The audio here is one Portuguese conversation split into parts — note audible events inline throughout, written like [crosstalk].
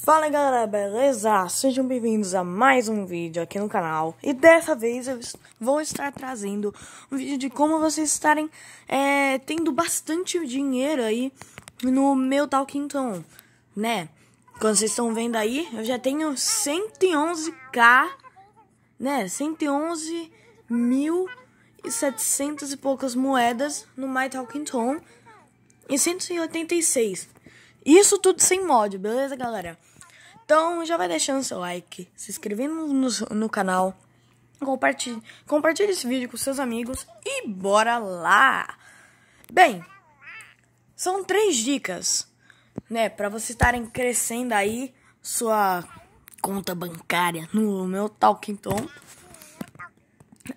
Fala galera, beleza? Sejam bem-vindos a mais um vídeo aqui no canal E dessa vez eu vou estar trazendo um vídeo de como vocês estarem é, tendo bastante dinheiro aí no meu Talking então, Tom, né? Como vocês estão vendo aí, eu já tenho 111k, né? 111 mil e e poucas moedas no My Talking então Tom e 186. Isso tudo sem mod, beleza, galera? Então já vai deixando seu like, se inscrevendo no, no canal, compartilhe, compartilhe esse vídeo com seus amigos e bora lá! Bem, são três dicas, né, para vocês estarem crescendo aí sua conta bancária no meu Talking Tom.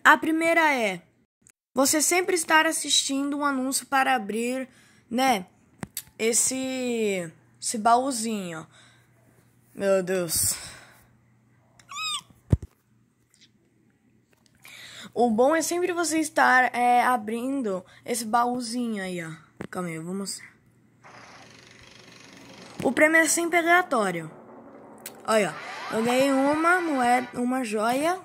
A primeira é você sempre estar assistindo um anúncio para abrir, né, esse, esse baúzinho. Meu Deus. O bom é sempre você estar é, abrindo esse baúzinho aí, ó. Calma aí, eu vou mostrar. O prêmio é sempre aleatório. Olha, eu ganhei uma moeda, uma joia.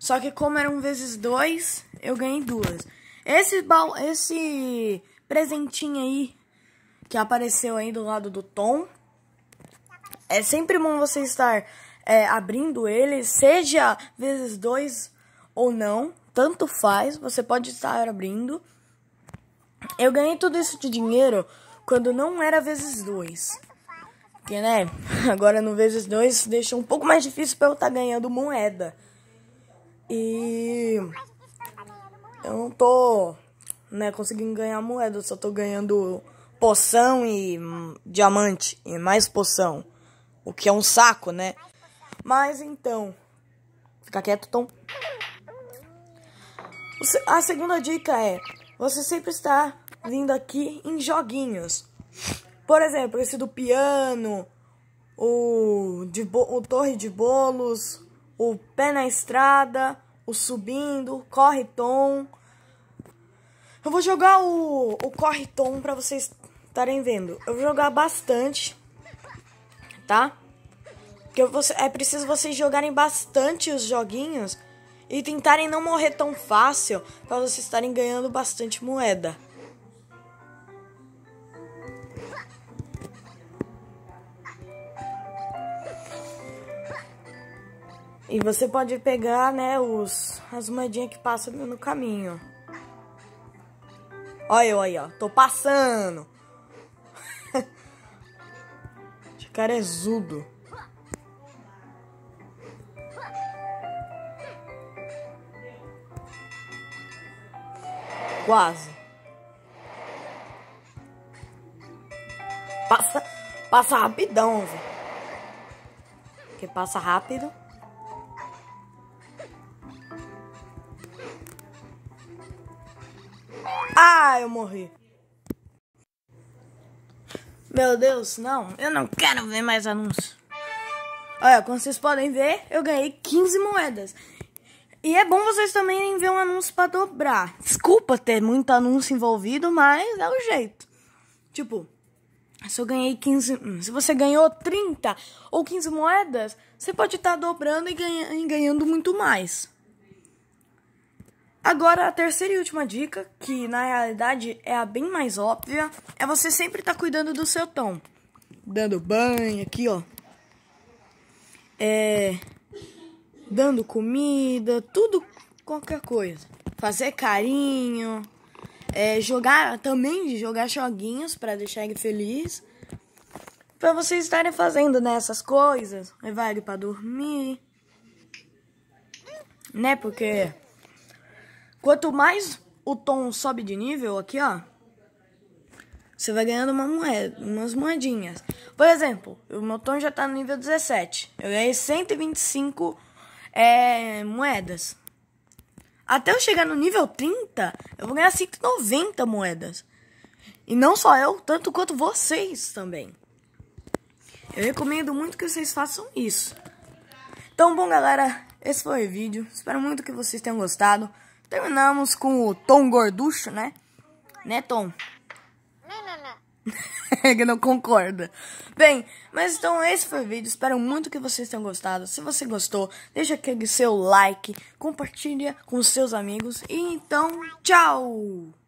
Só que como era um vezes dois, eu ganhei duas. Esse baú, esse presentinho aí que apareceu aí do lado do Tom é sempre bom você estar é, abrindo ele, seja vezes dois ou não, tanto faz, você pode estar abrindo. Eu ganhei tudo isso de dinheiro quando não era vezes dois. Porque, né, [laughs] agora no vezes dois deixa um pouco mais difícil pra eu estar tá ganhando moeda. E eu não tô né, conseguindo ganhar moeda, eu só tô ganhando poção e hum, diamante e mais poção. O que é um saco, né? Mas então. Fica quieto, Tom. A segunda dica é: você sempre está vindo aqui em joguinhos. Por exemplo, esse do piano, o, de o Torre de Bolos, o Pé na Estrada, o Subindo, Corre Tom. Eu vou jogar o, o Corre Tom para vocês estarem vendo. Eu vou jogar bastante tá? Porque você, é preciso vocês jogarem bastante os joguinhos e tentarem não morrer tão fácil para vocês estarem ganhando bastante moeda. E você pode pegar, né, os as moedinhas que passam no caminho. Olha eu aí, ó. Tô passando. Cara carezudo. É Quase. Passa, passa rapidão, velho. Que passa rápido. Ah, eu morri. Meu Deus, não, eu não quero ver mais anúncios. Olha, como vocês podem ver, eu ganhei 15 moedas. E é bom vocês também ver um anúncio para dobrar. Desculpa ter muito anúncio envolvido, mas é o jeito. Tipo, se eu ganhei 15. Hum, se você ganhou 30 ou 15 moedas, você pode estar tá dobrando e, e ganhando muito mais. Agora, a terceira e última dica, que na realidade é a bem mais óbvia, é você sempre estar tá cuidando do seu tom. Dando banho aqui, ó. É. Dando comida, tudo, qualquer coisa. Fazer carinho. É, jogar, também jogar joguinhos para deixar ele feliz. Para vocês estarem fazendo nessas né, coisas. Levar ele para dormir. Né, porque Quanto mais o tom sobe de nível, aqui ó, você vai ganhando uma moeda, umas moedinhas. Por exemplo, o meu tom já tá no nível 17. Eu ganhei 125 é, moedas. Até eu chegar no nível 30, eu vou ganhar 190 moedas. E não só eu, tanto quanto vocês também. Eu recomendo muito que vocês façam isso. Então, bom, galera, esse foi o vídeo. Espero muito que vocês tenham gostado. Terminamos com o Tom Gorducho, né? Né, Tom? Não, não, que [laughs] não concorda. Bem, mas então esse é foi o vídeo. Espero muito que vocês tenham gostado. Se você gostou, deixa aquele seu like, compartilha com seus amigos e então, tchau!